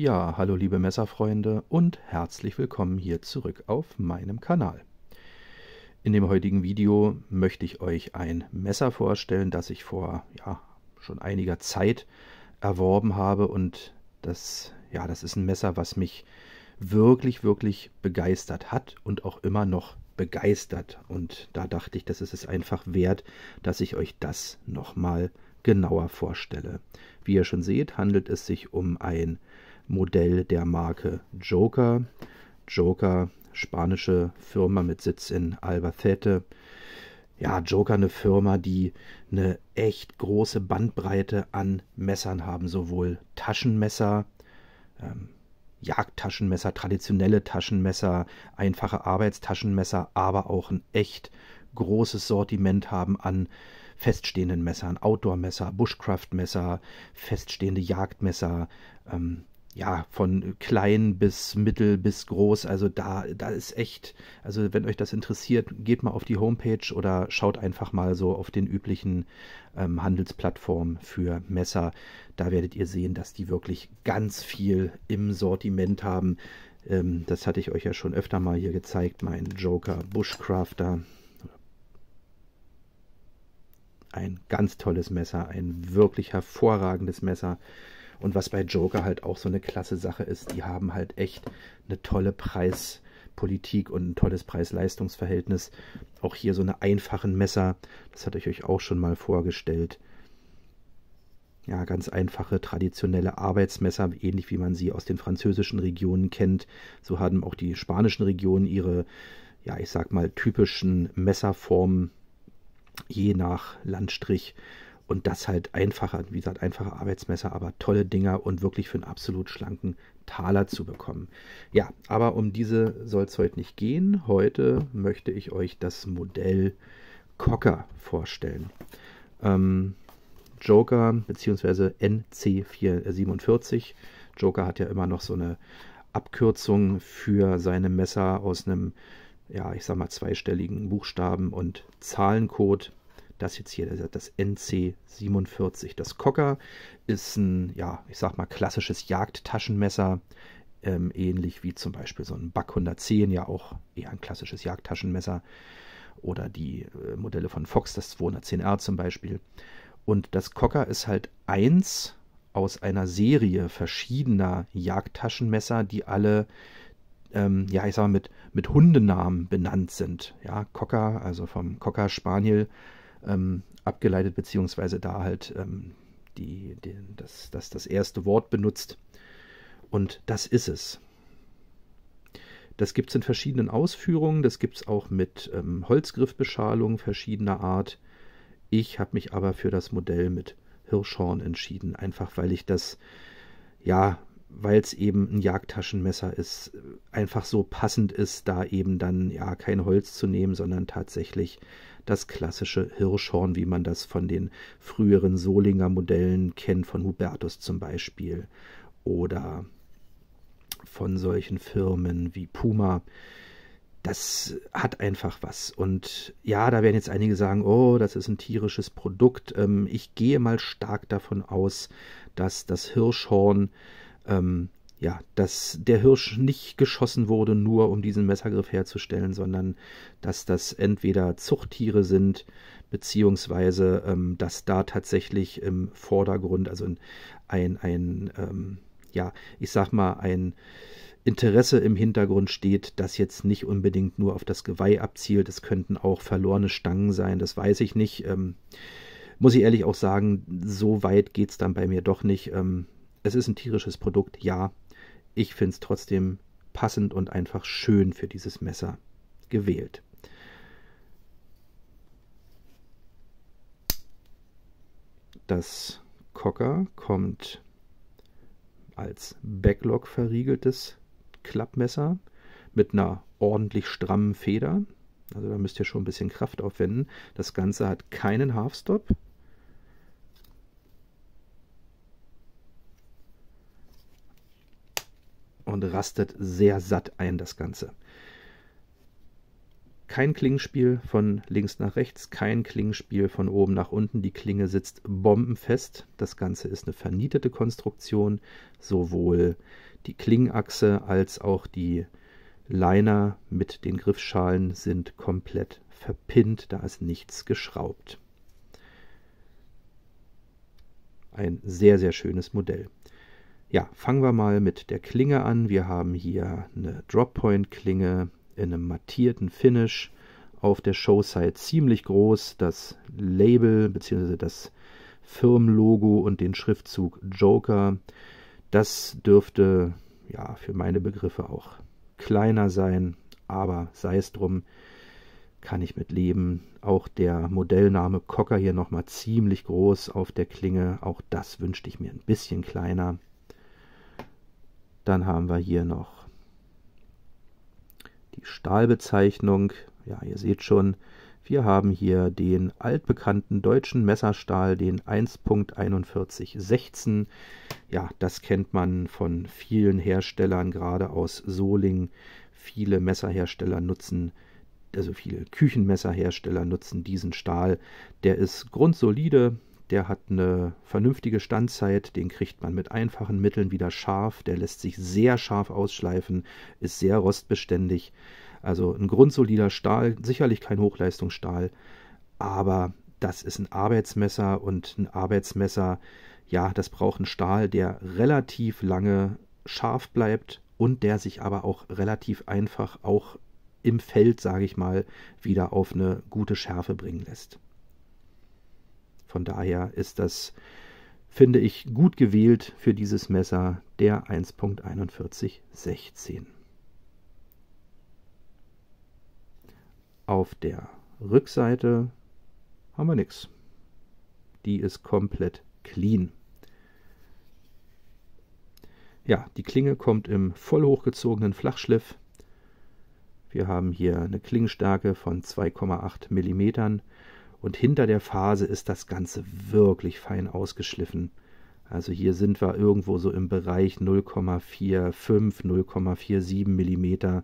Ja, hallo liebe Messerfreunde und herzlich willkommen hier zurück auf meinem Kanal. In dem heutigen Video möchte ich euch ein Messer vorstellen, das ich vor ja, schon einiger Zeit erworben habe und das, ja, das ist ein Messer, was mich wirklich, wirklich begeistert hat und auch immer noch begeistert. Und da dachte ich, das ist es einfach wert, dass ich euch das nochmal genauer vorstelle. Wie ihr schon seht, handelt es sich um ein Modell der Marke Joker. Joker, spanische Firma mit Sitz in Albacete. Ja, Joker eine Firma, die eine echt große Bandbreite an Messern haben, sowohl Taschenmesser, ähm, Jagdtaschenmesser, traditionelle Taschenmesser, einfache Arbeitstaschenmesser, aber auch ein echt großes Sortiment haben an feststehenden Messern, Outdoor-Messer, Bushcraft-Messer, feststehende Jagdmesser, ähm, ja, von klein bis mittel bis groß. Also da, da ist echt, also wenn euch das interessiert, geht mal auf die Homepage oder schaut einfach mal so auf den üblichen ähm, Handelsplattformen für Messer. Da werdet ihr sehen, dass die wirklich ganz viel im Sortiment haben. Ähm, das hatte ich euch ja schon öfter mal hier gezeigt, mein Joker Bushcrafter. Ein ganz tolles Messer, ein wirklich hervorragendes Messer. Und was bei Joker halt auch so eine klasse Sache ist, die haben halt echt eine tolle Preispolitik und ein tolles Preis-Leistungs-Verhältnis. Auch hier so eine einfachen Messer, das hatte ich euch auch schon mal vorgestellt. Ja, ganz einfache, traditionelle Arbeitsmesser, ähnlich wie man sie aus den französischen Regionen kennt. So haben auch die spanischen Regionen ihre, ja, ich sag mal, typischen Messerformen je nach Landstrich und das halt einfacher, wie gesagt, einfache Arbeitsmesser, aber tolle Dinger und wirklich für einen absolut schlanken Taler zu bekommen. Ja, aber um diese soll es heute nicht gehen. Heute möchte ich euch das Modell Cocker vorstellen. Ähm, Joker bzw. NC447. Joker hat ja immer noch so eine Abkürzung für seine Messer aus einem, ja, ich sag mal, zweistelligen Buchstaben und Zahlencode das jetzt hier, das NC47. Das Cocker ist ein, ja, ich sag mal, klassisches Jagdtaschenmesser. Ähm, ähnlich wie zum Beispiel so ein Buck 110, ja auch eher ein klassisches Jagdtaschenmesser. Oder die äh, Modelle von Fox, das 210R zum Beispiel. Und das Cocker ist halt eins aus einer Serie verschiedener Jagdtaschenmesser, die alle, ähm, ja, ich sag mal, mit, mit Hundenamen benannt sind. Ja, Cocker, also vom Cocker Spaniel ähm, abgeleitet, beziehungsweise da halt ähm, die, die, das, das, das erste Wort benutzt. Und das ist es. Das gibt es in verschiedenen Ausführungen, das gibt es auch mit ähm, Holzgriffbeschalung verschiedener Art. Ich habe mich aber für das Modell mit Hirschhorn entschieden, einfach weil ich das, ja, weil es eben ein Jagdtaschenmesser ist, einfach so passend ist, da eben dann ja kein Holz zu nehmen, sondern tatsächlich das klassische Hirschhorn, wie man das von den früheren Solinger Modellen kennt, von Hubertus zum Beispiel oder von solchen Firmen wie Puma. Das hat einfach was. Und ja, da werden jetzt einige sagen, oh, das ist ein tierisches Produkt. Ähm, ich gehe mal stark davon aus, dass das Hirschhorn ähm, ja, dass der Hirsch nicht geschossen wurde, nur um diesen Messergriff herzustellen, sondern dass das entweder Zuchttiere sind, beziehungsweise ähm, dass da tatsächlich im Vordergrund, also ein, ein ähm, ja, ich sag mal, ein Interesse im Hintergrund steht, das jetzt nicht unbedingt nur auf das Geweih abzielt. Es könnten auch verlorene Stangen sein, das weiß ich nicht. Ähm, muss ich ehrlich auch sagen, so weit geht es dann bei mir doch nicht. Ähm, es ist ein tierisches Produkt, ja, ich finde es trotzdem passend und einfach schön für dieses Messer gewählt. Das Cocker kommt als Backlog verriegeltes Klappmesser mit einer ordentlich strammen Feder. Also da müsst ihr schon ein bisschen Kraft aufwenden. Das Ganze hat keinen Halfstop, und rastet sehr satt ein, das Ganze. Kein Klingenspiel von links nach rechts, kein Klingenspiel von oben nach unten. Die Klinge sitzt bombenfest. Das Ganze ist eine vernietete Konstruktion. Sowohl die Klingenachse als auch die Liner mit den Griffschalen sind komplett verpinnt. Da ist nichts geschraubt. Ein sehr, sehr schönes Modell. Ja, fangen wir mal mit der Klinge an. Wir haben hier eine Drop-Point-Klinge in einem mattierten Finish auf der Showside ziemlich groß. Das Label bzw. das Firmenlogo und den Schriftzug Joker. Das dürfte ja für meine Begriffe auch kleiner sein, aber sei es drum, kann ich mit leben. Auch der Modellname Cocker hier nochmal ziemlich groß auf der Klinge. Auch das wünschte ich mir ein bisschen kleiner. Dann haben wir hier noch die Stahlbezeichnung. Ja, ihr seht schon, wir haben hier den altbekannten deutschen Messerstahl, den 1.4116. Ja, das kennt man von vielen Herstellern, gerade aus Solingen. Viele Messerhersteller nutzen, also viele Küchenmesserhersteller nutzen diesen Stahl. Der ist grundsolide, der hat eine vernünftige Standzeit, den kriegt man mit einfachen Mitteln wieder scharf, der lässt sich sehr scharf ausschleifen, ist sehr rostbeständig. Also ein grundsolider Stahl, sicherlich kein Hochleistungsstahl, aber das ist ein Arbeitsmesser und ein Arbeitsmesser, ja, das braucht einen Stahl, der relativ lange scharf bleibt und der sich aber auch relativ einfach auch im Feld, sage ich mal, wieder auf eine gute Schärfe bringen lässt. Von daher ist das, finde ich, gut gewählt für dieses Messer der 1.4116. Auf der Rückseite haben wir nichts. Die ist komplett clean. Ja, die Klinge kommt im voll hochgezogenen Flachschliff. Wir haben hier eine Klingenstärke von 2,8 mm und hinter der Phase ist das Ganze wirklich fein ausgeschliffen. Also hier sind wir irgendwo so im Bereich 0,45, 0,47 mm.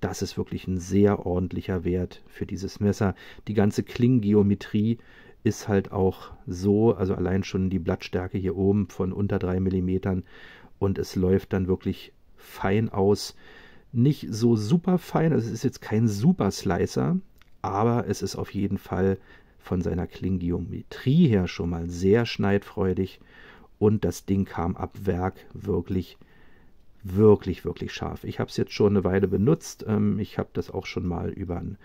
Das ist wirklich ein sehr ordentlicher Wert für dieses Messer. Die ganze Klingengeometrie ist halt auch so, also allein schon die Blattstärke hier oben von unter 3 mm und es läuft dann wirklich fein aus. Nicht so super fein, also es ist jetzt kein super Slicer, aber es ist auf jeden Fall von seiner Klinggeometrie her schon mal sehr schneidfreudig und das Ding kam ab Werk wirklich, wirklich, wirklich scharf. Ich habe es jetzt schon eine Weile benutzt. Ähm, ich habe das auch schon mal über einen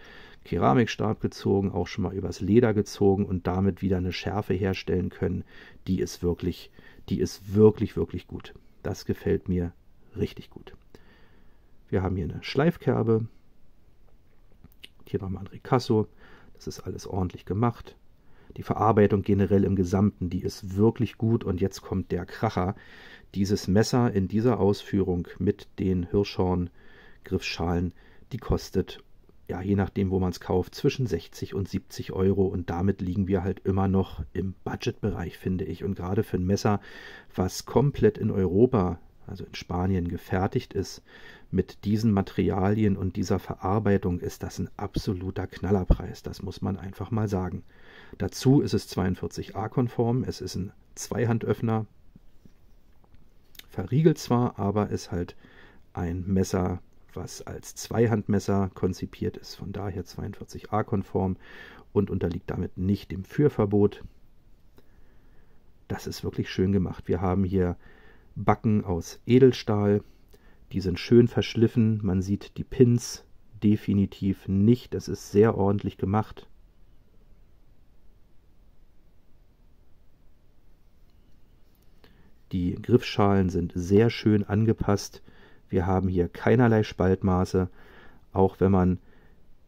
Keramikstab gezogen, auch schon mal übers Leder gezogen und damit wieder eine Schärfe herstellen können. Die ist wirklich, die ist wirklich, wirklich gut. Das gefällt mir richtig gut. Wir haben hier eine Schleifkerbe, hier nochmal ein Ricasso, das ist alles ordentlich gemacht. Die Verarbeitung generell im Gesamten, die ist wirklich gut und jetzt kommt der Kracher. Dieses Messer in dieser Ausführung mit den Hirschhorn Griffschalen, die kostet ja, je nachdem, wo man es kauft, zwischen 60 und 70 Euro. Und damit liegen wir halt immer noch im Budgetbereich, finde ich. Und gerade für ein Messer, was komplett in Europa also in Spanien gefertigt ist, mit diesen Materialien und dieser Verarbeitung ist das ein absoluter Knallerpreis. Das muss man einfach mal sagen. Dazu ist es 42a-konform, es ist ein Zweihandöffner, verriegelt zwar, aber ist halt ein Messer, was als Zweihandmesser konzipiert ist, von daher 42a-konform und unterliegt damit nicht dem Führverbot. Das ist wirklich schön gemacht. Wir haben hier Backen aus Edelstahl. Die sind schön verschliffen. Man sieht die Pins definitiv nicht. Es ist sehr ordentlich gemacht. Die Griffschalen sind sehr schön angepasst. Wir haben hier keinerlei Spaltmaße. Auch wenn man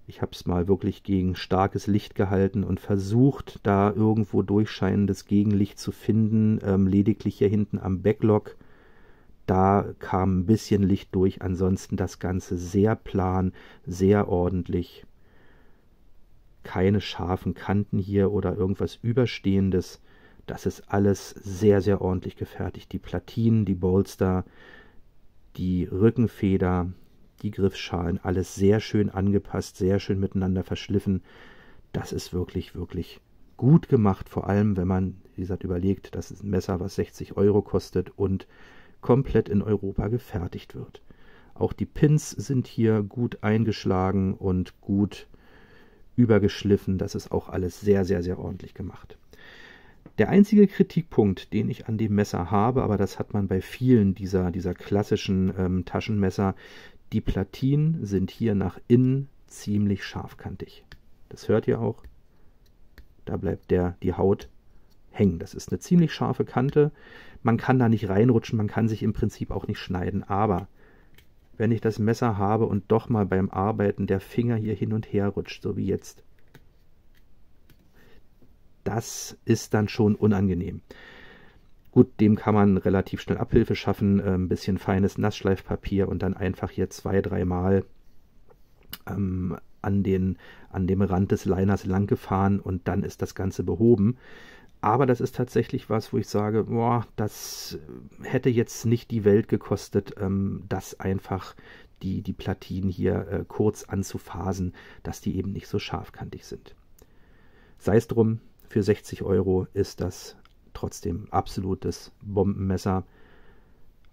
ich habe es mal wirklich gegen starkes Licht gehalten und versucht, da irgendwo durchscheinendes Gegenlicht zu finden. Ähm, lediglich hier hinten am Backlog, da kam ein bisschen Licht durch. Ansonsten das Ganze sehr plan, sehr ordentlich. Keine scharfen Kanten hier oder irgendwas Überstehendes. Das ist alles sehr, sehr ordentlich gefertigt. Die Platinen, die Bolster, die Rückenfeder, die Griffschalen, alles sehr schön angepasst, sehr schön miteinander verschliffen. Das ist wirklich, wirklich gut gemacht, vor allem wenn man, wie gesagt, überlegt, das ein Messer, was 60 Euro kostet und komplett in Europa gefertigt wird. Auch die Pins sind hier gut eingeschlagen und gut übergeschliffen. Das ist auch alles sehr, sehr, sehr ordentlich gemacht. Der einzige Kritikpunkt, den ich an dem Messer habe, aber das hat man bei vielen dieser, dieser klassischen ähm, Taschenmesser, die Platinen sind hier nach innen ziemlich scharfkantig. Das hört ihr auch. Da bleibt der, die Haut hängen. Das ist eine ziemlich scharfe Kante. Man kann da nicht reinrutschen, man kann sich im Prinzip auch nicht schneiden. Aber wenn ich das Messer habe und doch mal beim Arbeiten der Finger hier hin und her rutscht, so wie jetzt, das ist dann schon unangenehm. Gut, dem kann man relativ schnell Abhilfe schaffen, äh, ein bisschen feines Nassschleifpapier und dann einfach hier zwei, dreimal ähm, an, den, an dem Rand des Liners langgefahren und dann ist das Ganze behoben. Aber das ist tatsächlich was, wo ich sage, boah, das äh, hätte jetzt nicht die Welt gekostet, ähm, das einfach die, die Platinen hier äh, kurz anzufasen, dass die eben nicht so scharfkantig sind. Sei es drum, für 60 Euro ist das trotzdem absolutes Bombenmesser.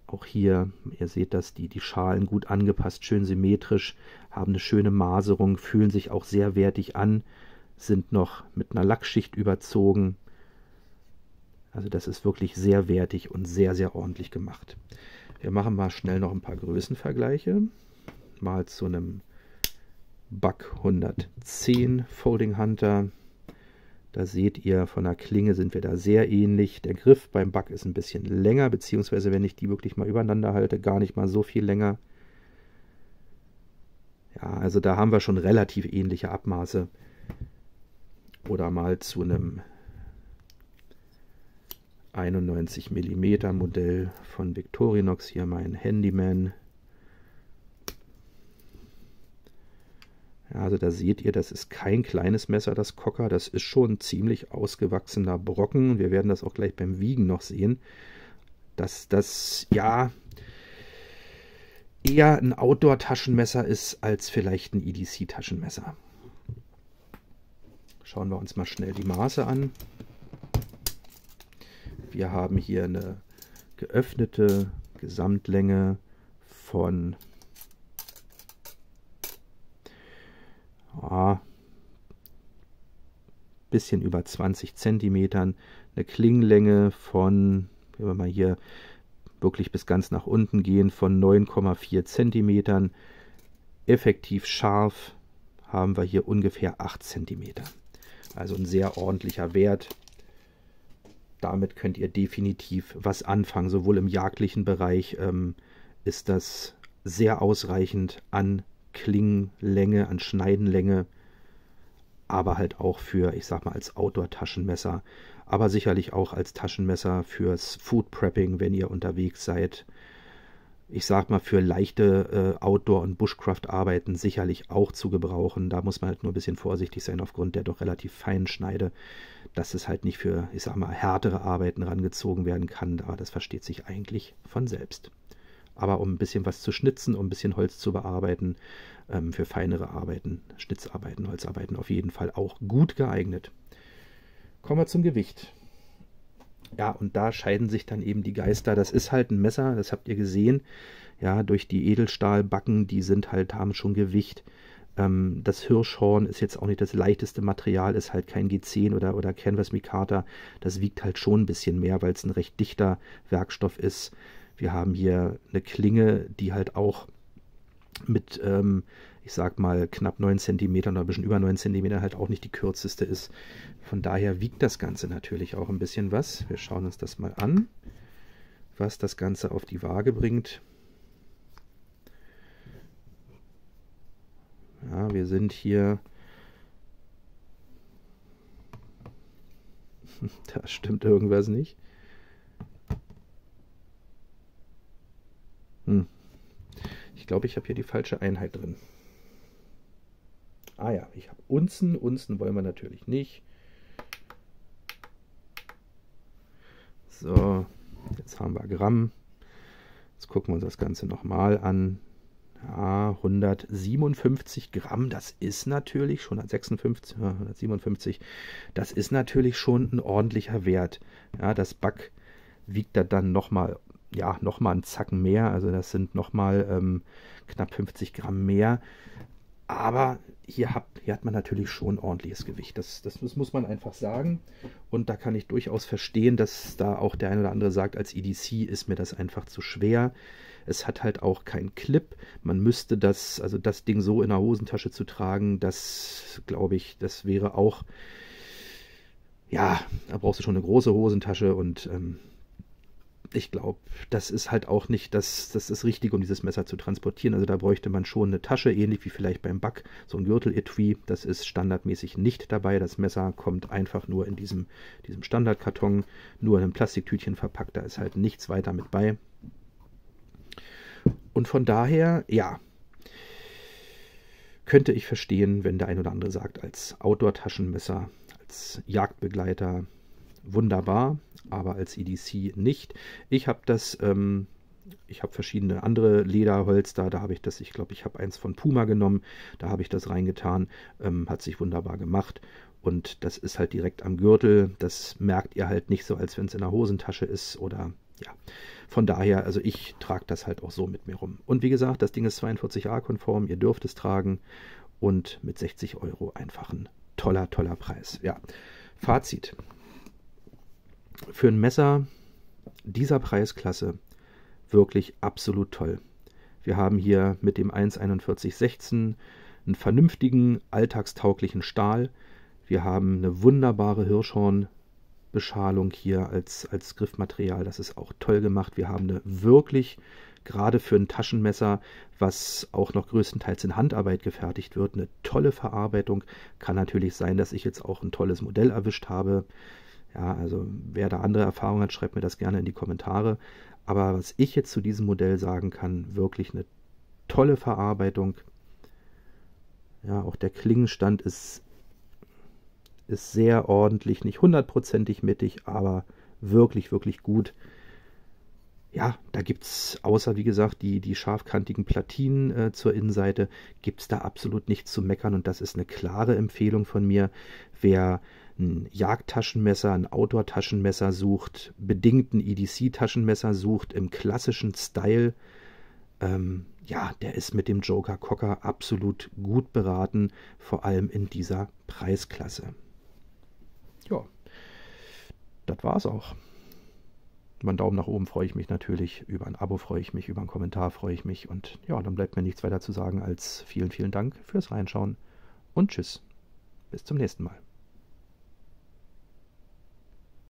Auch hier, ihr seht das, die, die Schalen gut angepasst, schön symmetrisch, haben eine schöne Maserung, fühlen sich auch sehr wertig an, sind noch mit einer Lackschicht überzogen. Also das ist wirklich sehr wertig und sehr, sehr ordentlich gemacht. Wir machen mal schnell noch ein paar Größenvergleiche. Mal zu einem Buck 110 Folding Hunter da seht ihr, von der Klinge sind wir da sehr ähnlich. Der Griff beim Back ist ein bisschen länger, beziehungsweise wenn ich die wirklich mal übereinander halte, gar nicht mal so viel länger. Ja, also da haben wir schon relativ ähnliche Abmaße. Oder mal zu einem 91 mm Modell von Victorinox, hier mein Handyman. Also da seht ihr, das ist kein kleines Messer, das Cocker, das ist schon ein ziemlich ausgewachsener Brocken. Wir werden das auch gleich beim Wiegen noch sehen, dass das ja eher ein Outdoor-Taschenmesser ist als vielleicht ein EDC-Taschenmesser. Schauen wir uns mal schnell die Maße an. Wir haben hier eine geöffnete Gesamtlänge von oh, bisschen über 20 Zentimetern, eine Klingenlänge von, wenn wir mal hier wirklich bis ganz nach unten gehen, von 9,4 Zentimetern. Effektiv scharf haben wir hier ungefähr 8 Zentimeter. Also ein sehr ordentlicher Wert. Damit könnt ihr definitiv was anfangen. Sowohl im jagdlichen Bereich ähm, ist das sehr ausreichend an Klingenlänge, an Schneidenlänge, aber halt auch für, ich sag mal, als Outdoor-Taschenmesser, aber sicherlich auch als Taschenmesser fürs Food Prepping, wenn ihr unterwegs seid. Ich sag mal, für leichte äh, Outdoor- und Bushcraft-Arbeiten sicherlich auch zu gebrauchen. Da muss man halt nur ein bisschen vorsichtig sein, aufgrund der doch relativ feinen Schneide, dass es halt nicht für, ich sag mal, härtere Arbeiten rangezogen werden kann, aber das versteht sich eigentlich von selbst aber um ein bisschen was zu schnitzen, um ein bisschen Holz zu bearbeiten, ähm, für feinere Arbeiten, Schnitzarbeiten, Holzarbeiten auf jeden Fall auch gut geeignet. Kommen wir zum Gewicht. Ja, und da scheiden sich dann eben die Geister. Das ist halt ein Messer, das habt ihr gesehen. Ja, durch die Edelstahlbacken, die sind halt, haben schon Gewicht. Ähm, das Hirschhorn ist jetzt auch nicht das leichteste Material, ist halt kein G10 oder, oder Canvas Mikata. Das wiegt halt schon ein bisschen mehr, weil es ein recht dichter Werkstoff ist. Wir haben hier eine Klinge, die halt auch mit, ähm, ich sag mal, knapp 9 cm oder ein bisschen über 9 cm halt auch nicht die kürzeste ist. Von daher wiegt das Ganze natürlich auch ein bisschen was. Wir schauen uns das mal an, was das Ganze auf die Waage bringt. Ja, wir sind hier... Da stimmt irgendwas nicht. Hm. Ich glaube, ich habe hier die falsche Einheit drin. Ah ja, ich habe Unzen. Unzen wollen wir natürlich nicht. So, jetzt haben wir Gramm. Jetzt gucken wir uns das Ganze nochmal an. Ja, 157 Gramm, das ist natürlich schon 156, 157, äh, das ist natürlich schon ein ordentlicher Wert. Ja, das Back wiegt da dann nochmal ja, nochmal einen Zacken mehr. Also das sind nochmal ähm, knapp 50 Gramm mehr. Aber hier hat, hier hat man natürlich schon ordentliches Gewicht. Das, das, das, muss man einfach sagen. Und da kann ich durchaus verstehen, dass da auch der ein oder andere sagt, als EDC ist mir das einfach zu schwer. Es hat halt auch keinen Clip. Man müsste das, also das Ding so in der Hosentasche zu tragen, das glaube ich, das wäre auch, ja, da brauchst du schon eine große Hosentasche und ähm, ich glaube, das ist halt auch nicht das, das ist richtig, um dieses Messer zu transportieren. Also da bräuchte man schon eine Tasche, ähnlich wie vielleicht beim Back, so ein Gürtel-Etui. Das ist standardmäßig nicht dabei. Das Messer kommt einfach nur in diesem, diesem Standardkarton, nur in einem Plastiktütchen verpackt. Da ist halt nichts weiter mit bei. Und von daher, ja, könnte ich verstehen, wenn der ein oder andere sagt, als Outdoor-Taschenmesser, als Jagdbegleiter, wunderbar, aber als EDC nicht. Ich habe das, ähm, ich habe verschiedene andere Lederholster, da habe ich das, ich glaube, ich habe eins von Puma genommen, da habe ich das reingetan, ähm, hat sich wunderbar gemacht. Und das ist halt direkt am Gürtel, das merkt ihr halt nicht so, als wenn es in der Hosentasche ist oder ja, von daher, also ich trage das halt auch so mit mir rum. Und wie gesagt, das Ding ist 42a-konform, ihr dürft es tragen und mit 60 Euro einfach ein toller, toller Preis. Ja, Fazit für ein Messer dieser Preisklasse wirklich absolut toll. Wir haben hier mit dem 14116 einen vernünftigen, alltagstauglichen Stahl. Wir haben eine wunderbare Hirschhornbeschalung hier als, als Griffmaterial. Das ist auch toll gemacht. Wir haben eine wirklich, gerade für ein Taschenmesser, was auch noch größtenteils in Handarbeit gefertigt wird, eine tolle Verarbeitung. Kann natürlich sein, dass ich jetzt auch ein tolles Modell erwischt habe. Ja, also wer da andere Erfahrungen hat, schreibt mir das gerne in die Kommentare. Aber was ich jetzt zu diesem Modell sagen kann, wirklich eine tolle Verarbeitung. Ja, auch der Klingenstand ist, ist sehr ordentlich, nicht hundertprozentig mittig, aber wirklich, wirklich gut. Ja, da gibt es, außer wie gesagt, die, die scharfkantigen Platinen äh, zur Innenseite, gibt es da absolut nichts zu meckern und das ist eine klare Empfehlung von mir. Wer ein Jagdtaschenmesser, ein Outdoor-Taschenmesser sucht, bedingt ein EDC-Taschenmesser sucht im klassischen Style, ähm, ja, der ist mit dem Joker Cocker absolut gut beraten, vor allem in dieser Preisklasse. Ja, das war's auch. Über einen Daumen nach oben freue ich mich natürlich, über ein Abo freue ich mich, über einen Kommentar freue ich mich und ja, dann bleibt mir nichts weiter zu sagen als vielen, vielen Dank fürs Reinschauen und tschüss. Bis zum nächsten Mal.